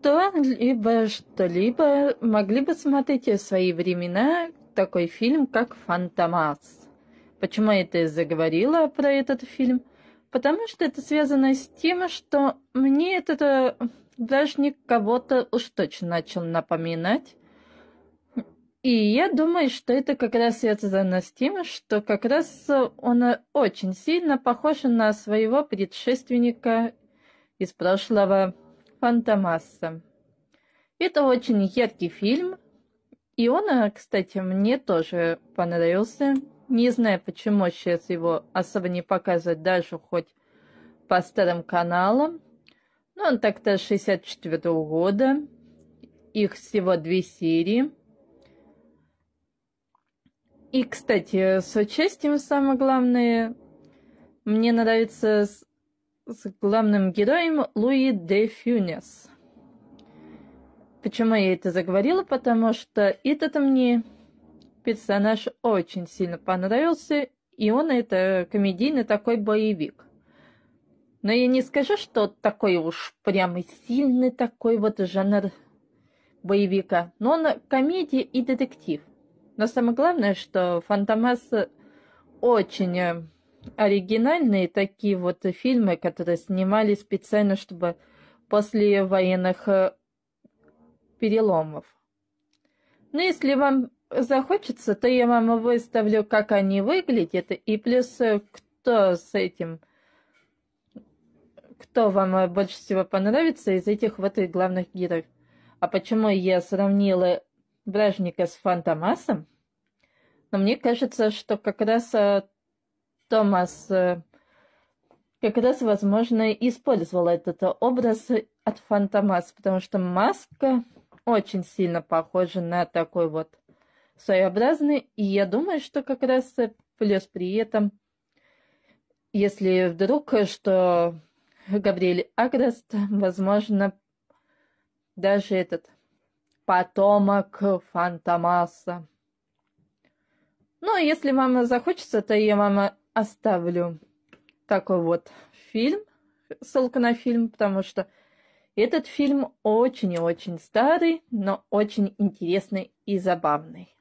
кто-либо что-либо, могли бы смотреть в свои времена такой фильм, как «Фантомас». Почему я это заговорила про этот фильм? Потому что это связано с тем, что мне этот э, дражник кого-то уж точно начал напоминать. И я думаю, что это как раз связано с тем, что как раз он очень сильно похож на своего предшественника из прошлого Фантомасса. Это очень яркий фильм, и он, э, кстати, мне тоже понравился. Не знаю, почему сейчас его особо не показывают даже хоть по старым каналам. Но ну, он так-то 64 -го года. Их всего две серии. И, кстати, с участием самое главное, мне нравится с главным героем Луи де Фюнес. Почему я это заговорила? Потому что этот мне персонаж очень сильно понравился, и он это комедийный такой боевик. Но я не скажу, что такой уж прямо сильный такой вот жанр боевика. Но он комедия и детектив. Но самое главное, что Фантомас очень э, оригинальные такие вот фильмы, которые снимали специально, чтобы после военных э, переломов. Но ну, если вам захочется, то я вам выставлю, как они выглядят, и плюс э, кто с этим, кто вам э, больше всего понравится из этих вот и главных героев. А почему я сравнила Бражника с Фантомасом? Но ну, мне кажется, что как раз Томас э, как раз, возможно, использовал этот образ от Фантомас, потому что маска очень сильно похожа на такой вот своеобразный, и я думаю, что как раз э, плюс при этом, если вдруг, э, что Габриэль Аграст, возможно, даже этот потомок Фантомаса. Ну, а если мама захочется, то я мама оставлю такой вот фильм, ссылка на фильм, потому что этот фильм очень и очень старый, но очень интересный и забавный.